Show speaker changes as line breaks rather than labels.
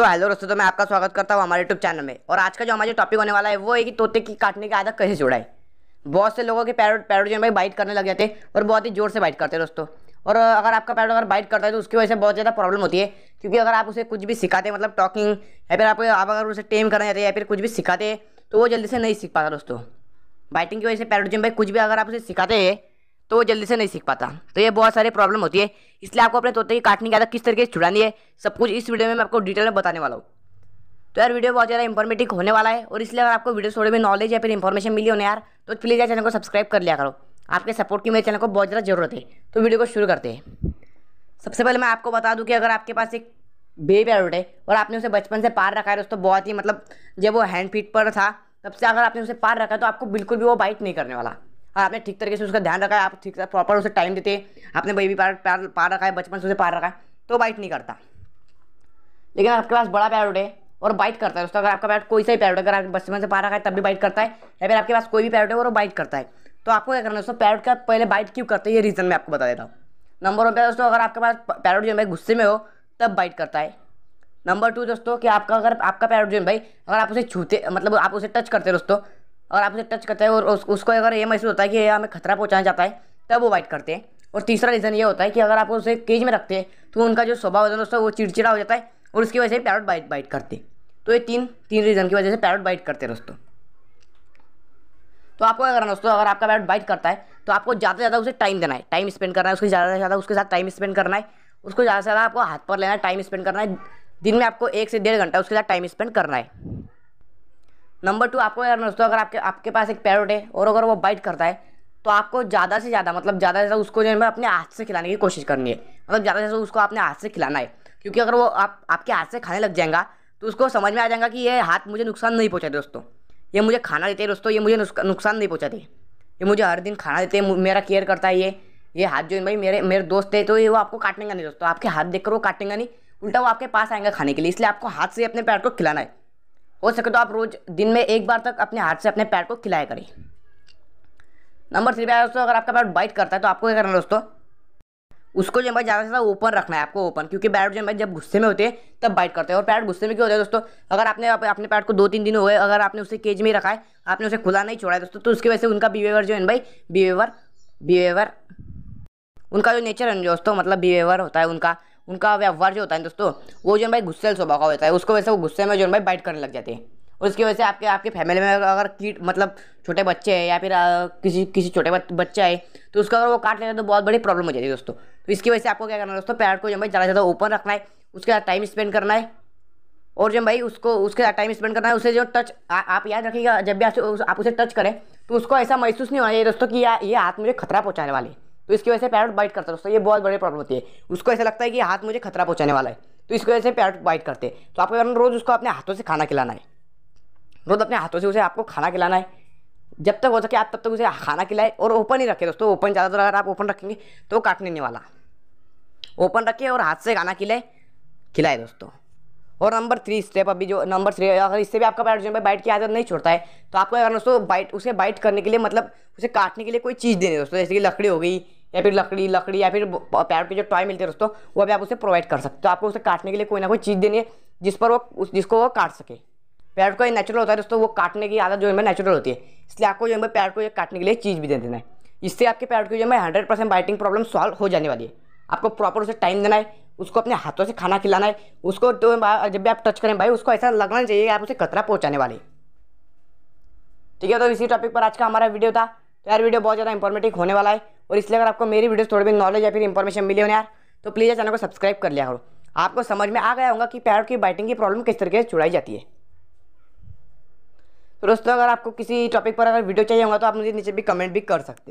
तो हेलो दोस्तों तो मैं आपका स्वागत करता हूँ हमारे यूट्यूब चैनल में और आज का जो हमारा टॉपिक होने वाला है वो है कि तोते की काटने की आदत कैसे जुड़ा है बहुत से लोगों के पैर पैरों जो भाई बाइट करने लग जाते हैं और बहुत ही जोर से बाइट करते हैं दोस्तों और अगर आपका पैर अगर बाइट करता है तो उसकी वजह से बहुत ज़्यादा प्रॉब्लम होती है क्योंकि अगर आप उसे कुछ भी सिखाते हैं मतलब टॉकिंग या फिर आप आप अगर उसे टेम करना चाहते हैं या फिर कुछ भी सिखाते हैं तो वो जल्दी से नहीं सीख पाता दोस्तों बाइटिंग की वजह से पैरोजियम भाई कुछ भी अगर आप उसे सिखाते हैं तो वो जल्दी से नहीं सीख पाता तो ये बहुत सारी प्रॉब्लम होती है इसलिए आपको अपने तोते की काटने की आदत किस तरीके से छुड़ानी है सब कुछ इस वीडियो में मैं आपको डिटेल में बताने वाला हूँ तो यार वीडियो बहुत ज़्यादा इंफॉर्मेटिव होने वाला है और इसलिए अगर आपको वीडियो थोड़ी भी नॉलेज या फिर इन्फॉर्मेशन मिली होने यार तो प्लीज़ यार चैनल को सब्सक्राइब कर लिया करो आपके सपोर्ट की मेरे चैनल को बहुत ज़्यादा ज़रूरत है तो वीडियो को शुरू करते हैं सबसे पहले मैं आपको बता दूँ कि अगर आपके पास एक बेबी एडल्ट है और आपने उसे बचपन से पार रखा है दोस्तों बहुत ही मतलब जब वो हैंड फीट पर था तब से अगर आपने उसे पार रखा है तो आपको बिल्कुल भी वो बाइट नहीं करने वाला और आपने ठीक तरीके से उसका ध्यान रखा है आप ठीक से प्रॉपर उसे टाइम देते आपने बेबी पार पार पार रखा है बचपन से उसे पार रखा है तो बाइट नहीं करता लेकिन आपके पास बड़ा पैरोट है और बाइट करता है दोस्तों अगर आपका पैरोट कोई सा ही पैरोट अगर आप बचपन से पार रखा है तब भी बाइट करता है या फिर आपके पास कोई भी पैरोट है और वो बाइट करता है तो आपको क्या करना है दोस्तों पैरोट का पहले बाइट क्यों करते हैं ये रीज़न मैं आपको बता देता हूँ नंबर वन पे दोस्तों अगर आपके पास पैरोट जो है गुस्से में हो तब बाइट करता है नंबर टू दोस्तों कि आपका अगर आपका पैरोट जो है भाई अगर आप उसे छूते मतलब आप उसे टच करते दोस्तों और आप उसे टच करते हैं और उस, उसको अगर ये महसूस होता है कि ये हमें खतरा पहुँचाना जाता है तब वो बाइट करते हैं और तीसरा रीज़न ये होता है कि अगर आप उसे केज में रखते हैं तो उनका जो स्वभाव होता है दोस्तों वो चिड़चिड़ा हो जाता है और उसकी वजह से पैरट बाइट बाइट करते तो ये तीन तीन रीज़न की वजह से पैरट बाइट करते हैं दोस्तों तो आपको क्या करना दोस्तों अगर आपका पैरट बाइट करता है तो आपको ज़्यादा से ज़्यादा उसे टाइम देना है टाइम स्पेंड करना है उसके ज़्यादा से ज़्यादा उसके साथ टाइम स्पेंड करना है उसको ज़्यादा से ज़्यादा आपको हाथ पर लेना है टाइम स्पेंड करना है दिन में आपको एक से डेढ़ घंटा उसके साथ टाइम स्पेंड करना है नंबर टू आपको यार दोस्तों अगर आपके आपके पास एक पैरोट है और अगर वो बाइट करता है तो आपको ज़्यादा से ज़्यादा मतलब ज़्यादा से ज़्यादा उसको जो है अपने हाथ से खिलाने की कोशिश करनी है मतलब ज़्यादा से ज़्यादा उसको अपने हाथ से खिलाना है क्योंकि अगर वो आप आपके हाथ से खाने लग जाएगा तो उसको समझ में आ जाएगा कि ये हाथ मुझे नुकसान नहीं पहुँचाते दोस्तों ये मुझे खाना देते हैं दोस्तों ये मुझे नुकसान नहीं पहुँचाते ये मुझे हर दिन खाना देते हैं मेरा केयर करता है ये ये हाथ जो है भाई मेरे मेरे दोस्त है तो ये वो आपको काटेंगे नहीं दोस्तों आपके हाथ देखकर वो काटेंगे नहीं उल्टा वो आपके पास आएगा खाने के लिए इसलिए आपको हाथ से अपने पैर को खिलाना है हो सके तो आप रोज़ दिन में एक बार तक अपने हाथ से अपने पैर को खिलाया करें नंबर थ्री पे दोस्तों अगर आपका पैर बाइट करता है तो आपको क्या करना है दोस्तों उसको जो भाई ज़्यादा से ज़्यादा ओपन रखना है आपको ओपन क्योंकि बैट जो भाई जब गुस्से में होते हैं तब बाइट करते हैं और पैर गुस्से में क्यों होता है दोस्तों अगर आपने अपने पैर को दो तीन दिन हुए अगर आपने उसे केज में रखा है आपने उसे खुला नहीं छोड़ा है दोस्तों तो उसकी वजह से उनका बिहेवियर जो है भाई बिहेवियर बिहेवियर उनका जो नेचर है दोस्तों मतलब बिहेवियर होता है उनका उनका व्यवहार जो होता है दोस्तों वो जो भाई गुस्से स्वभाव का होता है उसको वैसे वो गुस्से में जो भाई बाइट करने लग जाते हैं उसकी वजह से आपके आपके फैमिली में अगर कीट मतलब छोटे बच्चे हैं या फिर आ, किसी किसी छोटे बच्चा है तो उसका अगर वो काट लेते तो बहुत बड़ी प्रॉब्लम हो जाती है दोस्तों तो इसकी वजह से आपको क्या करना है दोस्तों पैर को जो भाई ज़्यादा से ज़्यादा ओपन रखना है उसके साथ टाइम स्पेंड करना है और जो भाई उसको उसके साथ टाइम स्पेंड करना है उसे जो टच आ, आप याद रखिएगा जब भी आप, उसे टच करें तो उसको ऐसा महसूस नहीं होना चाहिए दोस्तों कि या ये हाथ मुझे खतरा पहुँचाने वाले तो इसकी वजह से पैरट बाइट करता है दोस्तों ये बहुत बड़ी प्रॉब्लम होती है उसको ऐसा लगता है कि हाथ मुझे खतरा पहुँचाने वाला है तो इसकी वजह से पैरट बाइट करते हैं तो आपको रोज़ उसको अपने हाथों से खाना खिलाना है रोज़ अपने हाथों से उसे आपको खाना खिलाना है जब तक हो सके आप तब तक उसे खाना खिलाए और ओपन ही रखें दोस्तों ओपन ज़्यादातर अगर आप ओपन रखेंगे तो वो काटने नहीं वाला ओपन रखें और हाथ से खाना खिलाए खिलाए दोस्तों और नंबर थ्री स्टेप अभी जो नंबर थ्री अगर इससे भी आपका पैरट जो है बाइट की आदत नहीं छोड़ता है तो आपको अगर दोस्तों बाइट उसे बाइट करने के लिए मतलब उसे काटने के लिए कोई चीज़ देनी दोस्तों जैसे कि लकड़ी हो गई या फिर लकड़ी लकड़ी या फिर पैर के जो टॉय मिलते हैं दोस्तों वो भी आप उसे प्रोवाइड कर सकते हो तो आपको उसे काटने के लिए कोई ना कोई चीज़ देनी है जिस पर वो उस जिसको वो काट सके पैर को ये नेचुरल होता है दोस्तों वो काटने की आदत जो है नेचुरल होती है इसलिए आपको जो है पैर को ये काटने के लिए चीज़ भी दे देना है इससे आपके पैर की जो है hundred percent biting problem solve हो जाने वाली है आपको प्रॉपर उसे टाइम देना है उसको अपने हाथों से खाना खिलाना है उसको तो जब भी आप टच करें भाई उसको ऐसा लगना चाहिए कि आप उसे खतरा पहुँचाने वाले ठीक है तो इसी टॉपिक पर आज का हमारा वीडियो था तो यार वीडियो बहुत ज़्यादा इंफॉर्मेटिव होने वाला है और इसलिए अगर आपको मेरी वीडियोस थोड़ी भी नॉलेज या फिर इंफॉर्मेशन मिली हो यार तो प्लीज़ चैनल को सब्सक्राइब कर लिया करो आपको समझ में आ गया होगा कि पैर की बाइटिंग की प्रॉब्लम किस तरीके से छुड़ाई जाती है तो दोस्तों अगर आपको किसी टॉपिक पर अगर वीडियो चाहिए होगा तो आप मुझे नीचे भी कमेंट भी कर सकते हैं